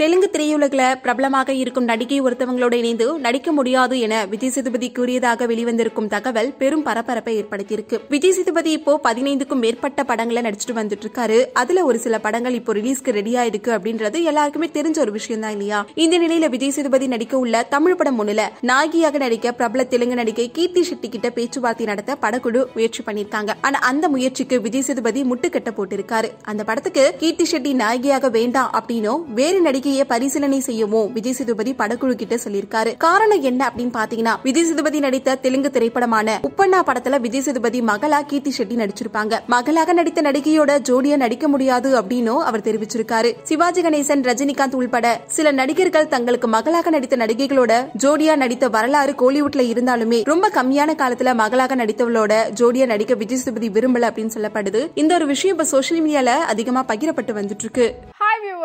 தெலுங்கு திரையுலகில் பிரபலமாக இருக்கும் நடிகை ஒருத்தவங்களோட இணைந்து நடிக்க முடியாது என விஜய் சேதுபதி கூறியதாக வெளிவந்திருக்கும் தகவல் பெரும் பரபரப்பை ஏற்படுத்தியிருக்கு விஜய் சேதுபதி இப்போ பதினைந்துக்கும் மேற்பட்ட படங்களை நடிச்சுட்டு வந்துட்டு இருக்காரு அதுல ஒரு சில படங்கள் இப்போ ரிலீஸ்க்கு ரெடியா இருக்கு அப்படின்றது எல்லாருக்குமே தெரிஞ்ச ஒரு விஷயம் தான் இல்லையா இந்த நிலையில விஜய் சேதுபதி நடிக்க உள்ள தமிழ் படம் ஒண்ணுல நாயகியாக நடிக்க பிரபல தெலுங்கு நடிகை கீர்த்தி ஷெட்டி கிட்ட பேச்சுவார்த்தை நடத்த படக்குழு முயற்சி பண்ணியிருக்காங்க ஆனா அந்த முயற்சிக்கு விஜய் சேதுபதி முட்டுக்கட்ட போட்டிருக்காரு அந்த படத்துக்கு கீர்த்தி ஷெட்டி நாயகியாக வேண்டாம் அப்படின்னும் வேறு நடிகை பத்திரிகையை பரிசீலனை செய்யவும் விஜய் சேதுபதி படக்குழு கிட்ட சொல்லியிருக்காரு காரணம் என்ன அப்படின்னு பாத்தீங்கன்னா விஜய் சேதுபதி நடித்த தெலுங்கு திரைப்படமான உப்பண்ணா படத்துல விஜய் சேதுபதி மகளா கீர்த்தி ஷெட்டி நடிச்சிருப்பாங்க மகளாக நடித்த நடிகையோட ஜோடியா நடிக்க முடியாது அப்படின்னு அவர் தெரிவிச்சிருக்காரு சிவாஜி கணேசன் ரஜினிகாந்த் உள்பட சில நடிகர்கள் தங்களுக்கு மகளாக நடித்த நடிகைகளோட ஜோடியா நடித்த வரலாறு கோலிவுட்ல இருந்தாலுமே ரொம்ப கம்மியான காலத்துல மகளாக நடித்தவளோட ஜோடியா நடிக்க விஜய் சேதுபதி விரும்பல அப்படின்னு சொல்லப்படுது இந்த ஒரு விஷயம் இப்ப சோசியல் மீடியால அதிகமா பகிரப்பட்டு வந்துட்டு இருக்கு